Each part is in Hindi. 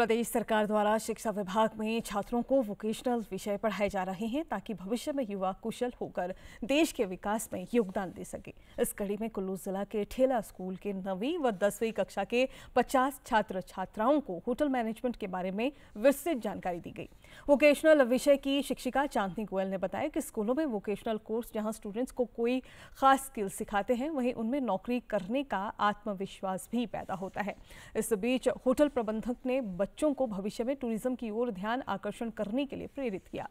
प्रदेश सरकार द्वारा शिक्षा विभाग में छात्रों को वोकेशनल विषय पढ़ाए जा रहे हैं ताकि भविष्य में युवा कुशल होकर देश के विकास में योगदान दे सके इस कड़ी में कुल्लू जिला के ठेला स्कूल के नवी व दसवीं कक्षा के 50 छात्र छात्राओं को होटल मैनेजमेंट के बारे में विस्तृत जानकारी दी गई वोकेशनल विषय की शिक्षिका चांदनी गोयल ने बताया कि स्कूलों में वोकेशनल कोर्स जहाँ स्टूडेंट्स को कोई खास स्किल सिखाते हैं वहीं उनमें नौकरी करने का आत्मविश्वास भी पैदा होता है इस बीच होटल प्रबंधक ने बच्चों को भविष्य में टूरिज्म की ओर ध्यान आकर्षण करने के लिए प्रेरित किया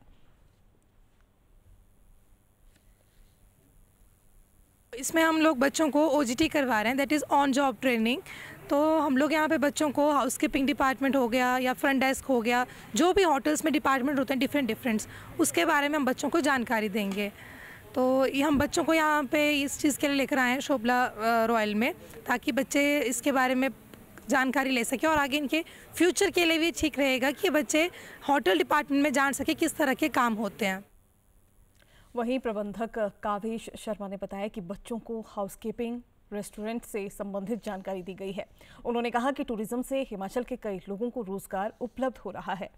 इसमें हम लोग बच्चों को ओ करवा रहे हैं that is on job training तो हम लोग यहाँ पे बच्चों को हाउस कीपिंग डिपार्टमेंट हो गया या फ्रंट डेस्क हो गया जो भी होटल्स में डिपार्टमेंट होते हैं डिफरेंट डिफरेंट्स उसके बारे में हम बच्चों को जानकारी देंगे तो ये हम बच्चों को यहाँ पे इस चीज़ के लिए लेकर आए हैं शोभला रॉयल में ताकि बच्चे इसके बारे में जानकारी ले सके और आगे इनके फ्यूचर के लिए भी ठीक रहेगा कि बच्चे होटल डिपार्टमेंट में जान सके किस तरह के काम होते हैं वहीं प्रबंधक कावेश शर्मा ने बताया कि बच्चों को हाउसकीपिंग रेस्टोरेंट से संबंधित जानकारी दी गई है उन्होंने कहा कि टूरिज्म से हिमाचल के कई लोगों को रोजगार उपलब्ध हो रहा है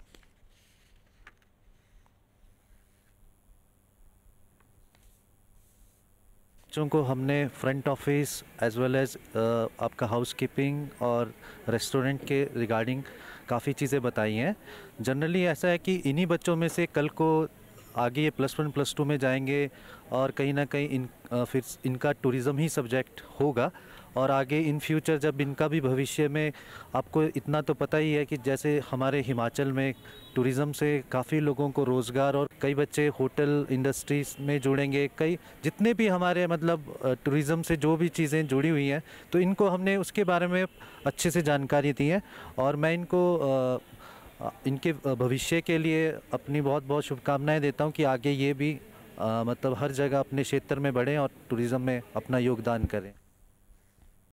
बच्चों को हमने front office as well as आपका हाउस कीपिंग और रेस्टोरेंट के रिगार्डिंग काफ़ी चीज़ें बताई हैं जनरली ऐसा है कि इन्हीं बच्चों में से कल को आगे ये प्लस वन प्लस टू में जाएंगे और कहीं ना कहीं इन आ, uh, फिर इनका टूरिज़म ही सब्जेक्ट होगा और आगे इन फ्यूचर जब इनका भी भविष्य में आपको इतना तो पता ही है कि जैसे हमारे हिमाचल में टूरिज़म से काफ़ी लोगों को रोज़गार और कई बच्चे होटल इंडस्ट्रीज में जुड़ेंगे कई जितने भी हमारे मतलब टूरिज़म से जो भी चीज़ें जुड़ी हुई हैं तो इनको हमने उसके बारे में अच्छे से जानकारी दी है और मैं इनको इनके भविष्य के लिए अपनी बहुत बहुत शुभकामनाएँ देता हूँ कि आगे ये भी आ, मतलब हर जगह अपने क्षेत्र में बढ़ें और टूरिज़्म में अपना योगदान करें